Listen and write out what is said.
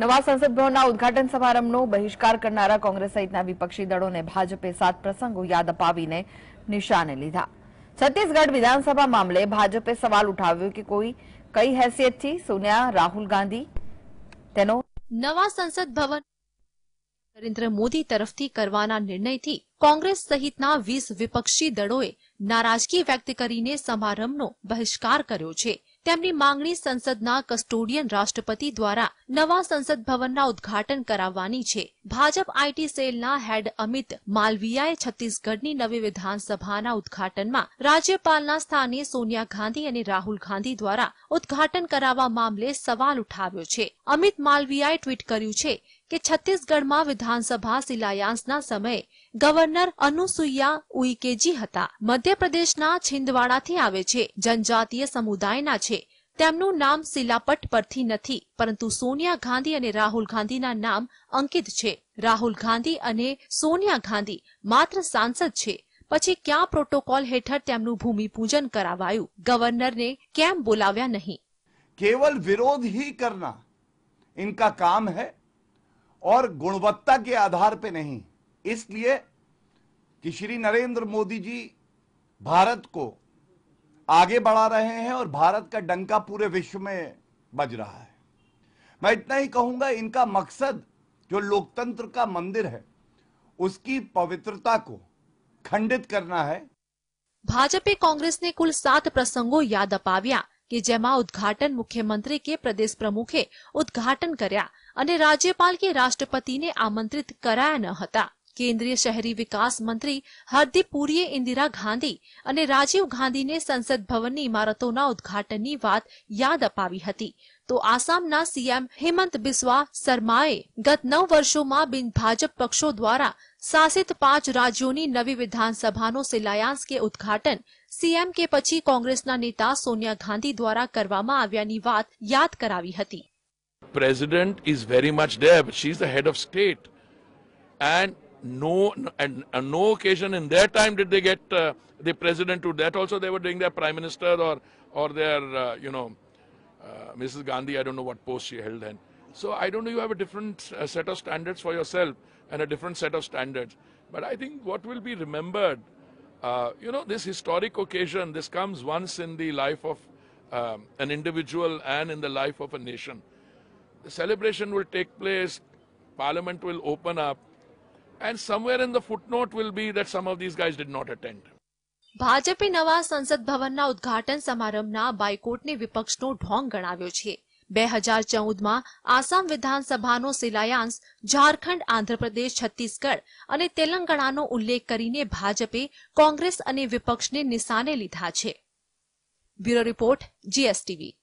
નવા સંસદ ભવનના ઉદઘાટન સમારંભનો બહિષ્કાર કરનારા કોંગ્રેસ સહિતના વિપક્ષી દળોને ભાજપે સાત પ્રસંગો યાદ અપાવીને નિશાને લીધા છત્તીસગઢ વિધાનસભા મામલે ભાજપે સવાલ ઉઠાવ્યો કે કોઈ કઈ હેસિયતથી સોનિયા રાહુલ ગાંધી તેનો નવા સંસદ ભવન નરેન્દ્ર મોદી તરફથી કરવાના નિર્ણયથી કોંગ્રેસ સહિતના વીસ વિપક્ષી દળોએ નારાજગી વ્યક્ત કરીને સમારંભનો બહિષ્કાર કર્યો છે તેમની માંગણી સંસદના કસ્ટોડિયન રાષ્ટ્રપતિ દ્વારા નવા સંસદ ભવનના ઉદ્ઘાટન કરાવવાની છે ભાજપ આઈટી સેલના હેડ અમિત માલવીયાએ છત્તીસગઢની નવી વિધાનસભાના ઉદ્ઘાટનમાં રાજ્યપાલના સ્થાને સોનિયા ગાંધી અને રાહુલ ગાંધી દ્વારા ઉદ્ઘાટન કરાવવા મામલે સવાલ ઉઠાવ્યો છે અમિત માલવીયાએ ટ્વીટ કર્યું છે કે છત્તીસગઢમાં વિધાનસભા શિલાયાસના સમયે ગવર્નર અનુસુયા ઉઈકેજી હતા મધ્યપ્રદેશના છિંદવાડાથી આવે છે જનજાતીય સમુદાયના છે તેમનું નામ શિલાપટ પરથી નથી પરંતુ સોનિયા ગાંધી અને રાહુલ ગાંધીના નામ અંકિત છે રાહુલ ગાંધી અને સોનિયા ગાંધી માત્ર સાંસદ છે પછી ક્યાં પ્રોટોકોલ હેઠળ તેમનું ભૂમિપૂજન કરાવાયું ગવર્નરને કેમ બોલાવ્યા નહીં કેવલ વિરોધ હી કરના ઇનકા કામ હૈ और गुणवत्ता के आधार पे नहीं इसलिए कि श्री नरेंद्र मोदी जी भारत को आगे बढ़ा रहे हैं और भारत का डंका पूरे विश्व में बज रहा है मैं इतना ही कहूंगा इनका मकसद जो लोकतंत्र का मंदिर है उसकी पवित्रता को खंडित करना है भाजपा कांग्रेस ने कुल सात प्रसंगों याद अपाविया કે જેમાં ઉદ્ઘાટન મુખ્યમંત્રી કે પ્રદેશ પ્રમુખે ઉદ્ઘાટન કર્યા અને રાજ્યપાલ કે રાષ્ટ્રપતિને આમંત્રિત કરાયા ન હતા કેન્દ્રીય શહેરી વિકાસ મંત્રી હરદીપ પુરીએ ઇન્દિરા ગાંધી અને રાજીવ ગાંધીને સંસદ ભવનની ઇમારતોના ઉદ્ઘાટનની વાત યાદ અપાવી હતી તો આસામના સીએમ હેમંત બિસ્વા સરમાએ ગત નવ વર્ષોમાં બિન ભાજપ પક્ષો દ્વારા શાસિત પાંચ રાજ્યોની નવી વિધાનસભાનો શિલાયાસ કે ઉદ્ઘાટન સીએમ કે પછી કોંગ્રેસના નેતા સોનિયા ગાંધી દ્વારા કરવામાં આવ્યાની વાત યાદ કરાવી હતી પ્રેસિડેન્ટ ઇઝ વેરી મચ ડેવ she is the head of state and no and on no occasion in their time did they get uh, the president to that also they were doing their prime minister or or their uh, you know Uh, Mrs. Gandhi, I don't know what post she held then. So I don't know, you have a different uh, set of standards for yourself and a different set of standards. But I think what will be remembered, uh, you know, this historic occasion, this comes once in the life of um, an individual and in the life of a nation. The celebration will take place, parliament will open up, and somewhere in the footnote will be that some of these guys did not attend. ભાજપે નવા સંસદ ભવનના ઉદઘાટન સમારંભના બાયકોટને વિપક્ષનો ઢોંગ ગણાવ્યો છે બે હજાર ચૌદમાં આસામ વિધાનસભાનો શિલાયાંશ ઝારખંડ આંધ્રપ્રદેશ છત્તીસગઢ અને તેલંગાણાનો ઉલ્લેખ કરીને ભાજપે કોંગ્રેસ અને વિપક્ષને નિશાને લીધા છે બ્યુરો રિપોર્ટ જીએસટીવી